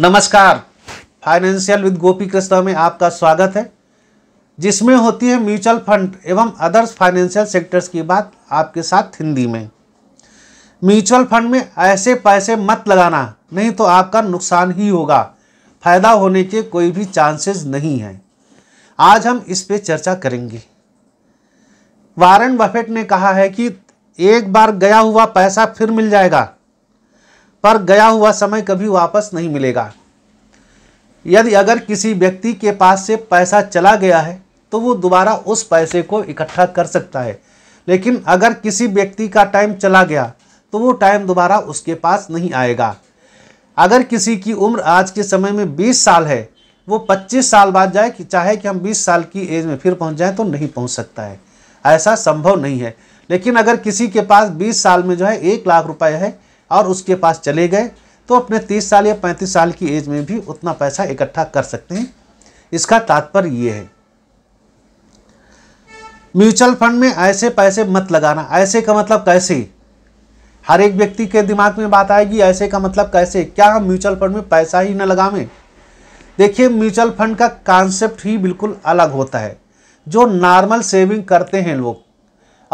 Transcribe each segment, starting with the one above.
नमस्कार financial with Gopi Krishna में आपका स्वागत है जिसमें होती है म्यूचुअल फंड एवं अदर्स फाइनेंशियल सेक्टर्स की बात आपके साथ हिंदी में म्यूचुअल फंड में ऐसे पैसे मत लगाना नहीं तो आपका नुकसान ही होगा फ़ायदा होने के कोई भी चांसेस नहीं हैं आज हम इस पर चर्चा करेंगे वारन बफेट ने कहा है कि एक बार गया हुआ पैसा फिर मिल जाएगा पर गया हुआ समय कभी वापस नहीं मिलेगा यदि अगर किसी व्यक्ति के पास से पैसा चला गया है तो वो दोबारा उस पैसे को इकट्ठा कर सकता है लेकिन अगर किसी व्यक्ति का टाइम चला गया तो वो टाइम दोबारा उसके पास नहीं आएगा अगर किसी की उम्र आज के समय में 20 साल है वो 25 साल बाद जाए कि चाहे कि हम 20 साल की एज में फिर पहुंच जाएं तो नहीं पहुंच सकता है ऐसा संभव नहीं है लेकिन अगर किसी के पास 20 साल में जो है एक लाख रुपए है और उसके पास चले गए तो अपने तीस साल या पैंतीस साल की एज में भी उतना पैसा इकट्ठा कर सकते हैं इसका तात्पर्य ये है म्यूचुअल फंड में ऐसे पैसे मत लगाना ऐसे का मतलब कैसे हर एक व्यक्ति के दिमाग में बात आएगी ऐसे का मतलब कैसे क्या हम म्यूचुअल फंड में पैसा ही न लगावें देखिए म्यूचुअल फंड का कॉन्सेप्ट ही बिल्कुल अलग होता है जो नॉर्मल सेविंग करते हैं लोग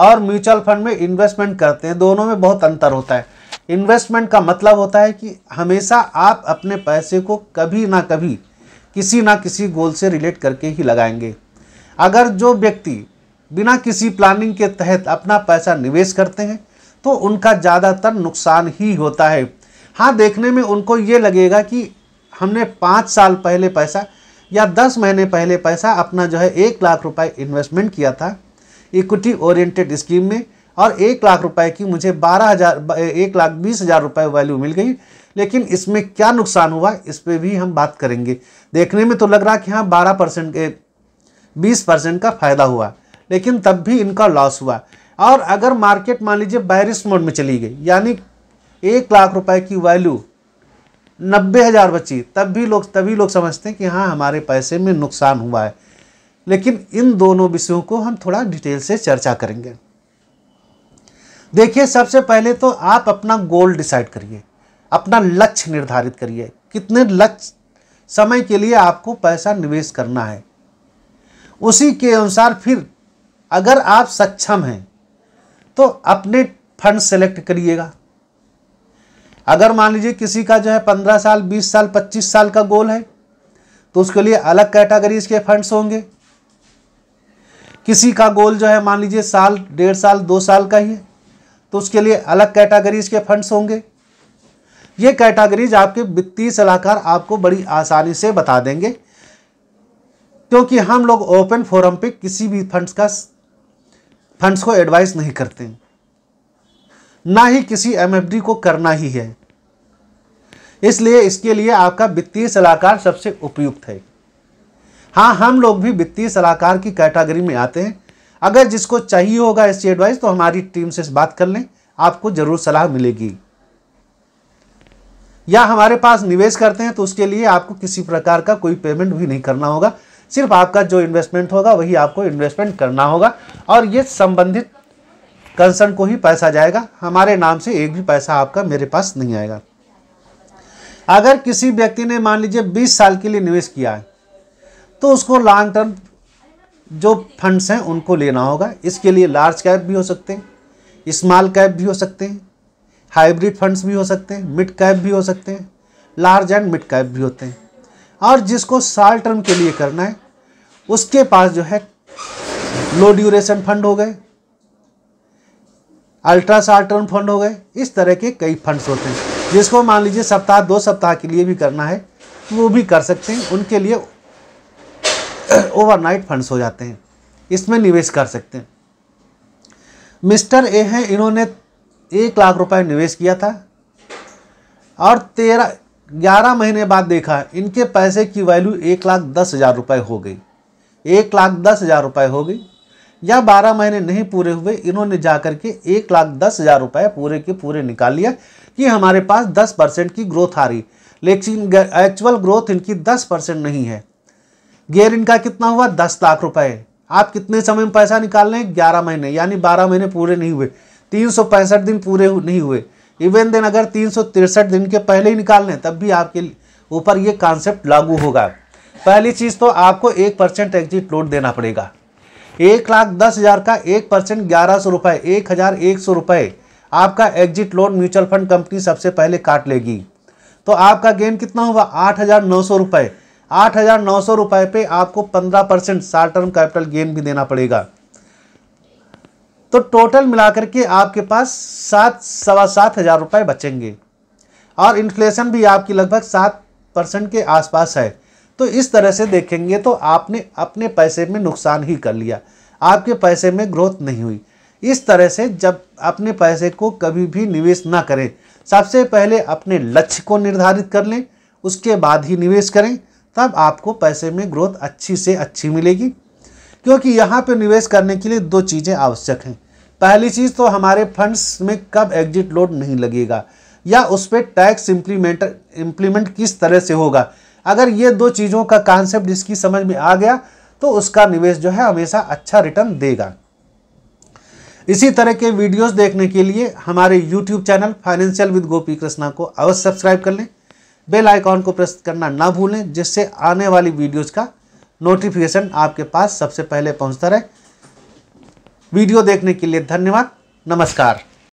और म्यूचुअल फंड में इन्वेस्टमेंट करते हैं दोनों में बहुत अंतर होता है इन्वेस्टमेंट का मतलब होता है कि हमेशा आप अपने पैसे को कभी ना कभी किसी ना किसी गोल से रिलेट करके ही लगाएंगे अगर जो व्यक्ति बिना किसी प्लानिंग के तहत अपना पैसा निवेश करते हैं तो उनका ज़्यादातर नुकसान ही होता है हाँ देखने में उनको ये लगेगा कि हमने पाँच साल पहले पैसा या दस महीने पहले पैसा अपना जो है एक लाख रुपए इन्वेस्टमेंट किया था इक्विटी ओरिएंटेड स्कीम में और एक लाख रुपए की मुझे बारह हज़ार एक लाख बीस हज़ार रुपये वैल्यू मिल गई लेकिन इसमें क्या नुकसान हुआ इस पर भी हम बात करेंगे देखने में तो लग रहा कि हाँ बारह परसेंट के बीस परसेंट का फ़ायदा हुआ लेकिन तब भी इनका लॉस हुआ और अगर मार्केट मान लीजिए बैरिस मोड में चली गई यानी एक लाख रुपए की वैल्यू नब्बे हज़ार बची तब भी लोग तभी लोग समझते हैं कि हाँ हमारे पैसे में नुकसान हुआ है लेकिन इन दोनों विषयों को हम थोड़ा डिटेल से चर्चा करेंगे देखिए सबसे पहले तो आप अपना गोल डिसाइड करिए अपना लक्ष्य निर्धारित करिए कितने लक्ष्य समय के लिए आपको पैसा निवेश करना है उसी के अनुसार फिर अगर आप सक्षम हैं तो अपने फंड सेलेक्ट करिएगा अगर मान लीजिए किसी का जो है पंद्रह साल बीस साल पच्चीस साल का गोल है तो उसके लिए अलग कैटेगरीज के फंड्स होंगे किसी का गोल जो है मान लीजिए साल डेढ़ साल दो साल का ही है तो उसके लिए अलग कैटागरीज के फंड्स होंगे ये कैटागरीज आपके वित्तीय सलाहकार आपको बड़ी आसानी से बता देंगे क्योंकि हम लोग ओपन फोरम पे किसी भी फंड्स का फंड्स को एडवाइस नहीं करते ना ही किसी एमएफडी को करना ही है इसलिए इसके लिए आपका वित्तीय सलाहकार सबसे उपयुक्त है हाँ हम लोग भी वित्तीय सलाहकार की कैटागरी में आते हैं अगर जिसको चाहिए होगा ऐसी एडवाइस तो हमारी टीम से बात कर लें आपको ज़रूर सलाह मिलेगी या हमारे पास निवेश करते हैं तो उसके लिए आपको किसी प्रकार का कोई पेमेंट भी नहीं करना होगा सिर्फ आपका जो इन्वेस्टमेंट होगा वही आपको इन्वेस्टमेंट करना होगा और ये संबंधित कंसर्न को ही पैसा जाएगा हमारे नाम से एक भी पैसा आपका मेरे पास नहीं आएगा अगर किसी व्यक्ति ने मान लीजिए 20 साल के लिए निवेश किया है तो उसको लॉन्ग टर्म जो फंड्स हैं उनको लेना होगा इसके लिए लार्ज कैप भी हो सकते हैं स्मॉल कैप भी हो सकते हैं हाइब्रिड फंड्स भी हो सकते हैं मिड कैप भी हो सकते हैं लार्ज एंड मिड कैप भी होते हैं और जिसको शॉर्ट टर्म के लिए करना है उसके पास जो है लो ड्यूरेशन फंड हो गए अल्ट्रा शार्ट टर्म फंड हो गए इस तरह के कई फंड्स होते हैं जिसको मान लीजिए सप्ताह दो सप्ताह के लिए भी करना है वो भी कर सकते हैं उनके लिए ओवरनाइट फंड्स हो जाते हैं इसमें निवेश कर सकते हैं मिस्टर ए हैं इन्होंने एक लाख रुपए निवेश किया था और तेरह ग्यारह महीने बाद देखा इनके पैसे की वैल्यू एक लाख दस हज़ार रुपये हो गई एक लाख दस हज़ार रुपये हो गई या बारह महीने नहीं पूरे हुए इन्होंने जा कर के एक लाख दस हज़ार रुपये पूरे के पूरे निकाल लिया कि हमारे पास दस परसेंट की ग्रोथ आ रही लेकिन एक्चुअल ग्रोथ इनकी दस परसेंट नहीं है गेयर इनका कितना हुआ दस लाख रुपए आप कितने समय में पैसा निकाल रहे हैं ग्यारह महीने यानी बारह महीने पूरे नहीं हुए तीन सौ पैंसठ दिन पूरे नहीं हुए इवन देन अगर तीन सौ तिरसठ दिन के पहले ही निकाल लें तब भी आपके ऊपर ये कॉन्सेप्ट लागू होगा पहली चीज़ तो आपको एक परसेंट एग्जिट लोड देना पड़ेगा एक लाख दस हज़ार का एक परसेंट ग्यारह सौ रुपये एक हज़ार एक सौ रुपये आपका exit load mutual fund company सबसे पहले काट लेगी तो आपका गेन कितना हुआ आठ हज़ार नौ सौ रुपये आठ हज़ार नौ सौ रुपये पर आपको पंद्रह percent short term capital gain भी देना पड़ेगा तो टोटल मिलाकर के आपके पास सात सवा सात हज़ार रुपये बचेंगे और इन्फ्लेशन भी आपकी लगभग सात परसेंट के आसपास है तो इस तरह से देखेंगे तो आपने अपने पैसे में नुकसान ही कर लिया आपके पैसे में ग्रोथ नहीं हुई इस तरह से जब अपने पैसे को कभी भी निवेश ना करें सबसे पहले अपने लक्ष्य को निर्धारित कर लें उसके बाद ही निवेश करें तब आपको पैसे में ग्रोथ अच्छी से अच्छी मिलेगी क्योंकि यहाँ पर निवेश करने के लिए दो चीज़ें आवश्यक हैं पहली चीज़ तो हमारे फंड्स में कब एग्जिट लोड नहीं लगेगा या उस पर टैक्स इम्प्लीमेंट इम्प्लीमेंट किस तरह से होगा अगर ये दो चीज़ों का कॉन्सेप्ट जिसकी समझ में आ गया तो उसका निवेश जो है हमेशा अच्छा रिटर्न देगा इसी तरह के वीडियोस देखने के लिए हमारे YouTube channel financial with Gopi Krishna को अवश्य सब्सक्राइब कर लें बेल आइकॉन को प्रेस करना ना भूलें जिससे आने वाली वीडियोस का नोटिफिकेशन आपके पास सबसे पहले पहुंचता रहे वीडियो देखने के लिए धन्यवाद नमस्कार